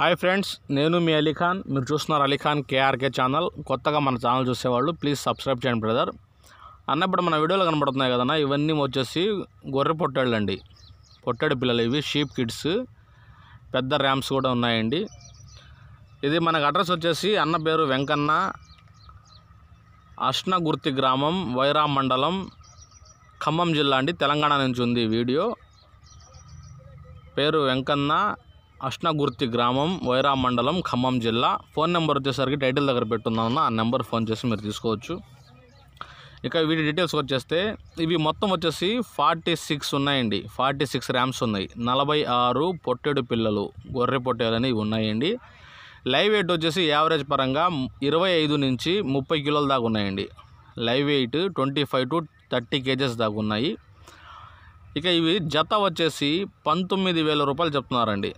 hi friends నేను మీ అలీఖాన్ మీరు చూస్తున్నారు అలీఖాన్ కేఆర్కే ఛానల్ కొత్తగా మన ఛానల్ చూసేవాళ్ళు ప్లీజ్ సబ్స్క్రైబ్ చేయండి బ్రదర్ అన్నప్పుడు మన వీడియోలో కనబడుతున్నాయి కదన్నా ఇవన్నీ వచ్చేసి గొర్రె పొట్టేళ్ళు అండి పొట్టేడు పిల్లలు ఇవి షీప్ కిడ్స్ పెద్ద ర్యామ్స్ కూడా ఉన్నాయండి ఇది మనకు అడ్రస్ వచ్చేసి అన్న పేరు వెంకన్న అష్ణగుర్తి గ్రామం వైరా మండలం ఖమ్మం జిల్లా అండి తెలంగాణ నుంచి ఉంది వీడియో పేరు వెంకన్న అష్ణగుర్తి గ్రామం వైరా మండలం ఖమ్మం జిల్లా ఫోన్ నెంబర్ వచ్చేసరికి టైటిల్ దగ్గర పెట్టున్నాను ఆ నెంబర్ ఫోన్ చేసి మీరు తీసుకోవచ్చు ఇక వీటి డీటెయిల్స్ వచ్చేస్తే ఇవి మొత్తం వచ్చేసి ఫార్టీ సిక్స్ ఉన్నాయండి ఫార్టీ సిక్స్ ర్యామ్స్ ఉన్నాయి నలభై ఆరు పొట్టేడు పిల్లలు గొర్రె పొట్టేలు అనేవి ఉన్నాయండి లైవ్ వెయిట్ వచ్చేసి యావరేజ్ పరంగా ఇరవై ఐదు నుంచి ముప్పై కిలోల దాకా ఉన్నాయండి live weight twenty five to thirty KGs దాకా ఉన్నాయి ఇక ఇవి జత వచ్చేసి పంతొమ్మిది వేల రూపాయలు చెప్తున్నారండి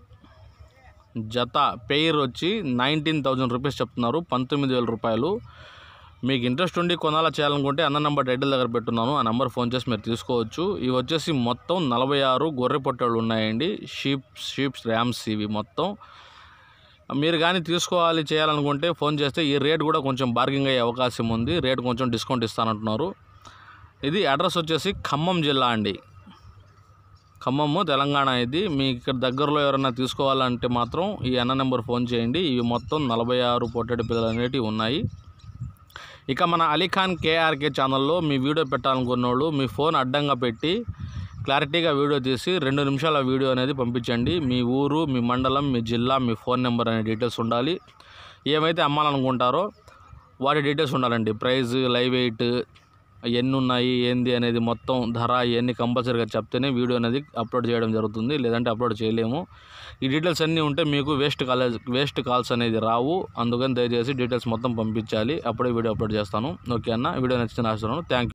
జత పెయిర్ వచ్చి నైన్టీన్ థౌజండ్ రూపీస్ చెప్తున్నారు పంతొమ్మిది వేల రూపాయలు మీకు ఇంట్రెస్ట్ ఉండి కొనాలా చేయాలనుకుంటే అన్న నెంబర్ టైటిల్ దగ్గర పెట్టున్నాను ఆ నెంబర్ ఫోన్ చేసి మీరు తీసుకోవచ్చు ఇవి వచ్చేసి మొత్తం నలభై ఆరు గొర్రె పొట్టేలు ఉన్నాయండి షీప్ షీప్స్ ర్యామ్స్ ఇవి మొత్తం మీరు కానీ తీసుకోవాలి చేయాలనుకుంటే ఫోన్ చేస్తే ఈ రేట్ కూడా కొంచెం బార్గింగ్ అయ్యే అవకాశం ఉంది రేట్ కొంచెం డిస్కౌంట్ ఇస్తానంటున్నారు ఇది అడ్రస్ వచ్చేసి ఖమ్మం జిల్లా అండి ఖమ్మము తెలంగాణ ఇది మీ ఇక్కడ దగ్గరలో ఎవరైనా తీసుకోవాలంటే మాత్రం ఈ అన్న నెంబర్ ఫోన్ చేయండి ఇవి మొత్తం నలభై ఆరు పొట్టడి పిల్లలు అనేటివి ఉన్నాయి ఇక మన అలీఖాన్ కేఆర్కే ఛానల్లో మీ వీడియో పెట్టాలనుకున్నోళ్ళు మీ ఫోన్ అడ్డంగా పెట్టి క్లారిటీగా వీడియో తీసి రెండు నిమిషాల వీడియో అనేది పంపించండి మీ ఊరు మీ మండలం మీ జిల్లా మీ ఫోన్ నెంబర్ అనే డీటెయిల్స్ ఉండాలి ఏమైతే అమ్మాలనుకుంటారో వాటి డీటెయిల్స్ ఉండాలండి ప్రైజ్ లైవ్ వెయిట్ ఎన్ని ఉన్నాయి ఏంది అనేది మొత్తం ధర ఇవన్నీ కంపల్సరీగా చెప్తేనే వీడియో అనేది అప్లోడ్ చేయడం జరుగుతుంది లేదంటే అప్లోడ్ చేయలేము ఈ డీటెయిల్స్ అన్నీ ఉంటే మీకు వేస్ట్ కాలేజ్ వేస్ట్ కాల్స్ అనేది రావు అందుకని దయచేసి డీటెయిల్స్ మొత్తం పంపించాలి అప్పుడే వీడియో అప్లోడ్ చేస్తాను ఓకే అన్న వీడియో నచ్చిన ఆశలను థ్యాంక్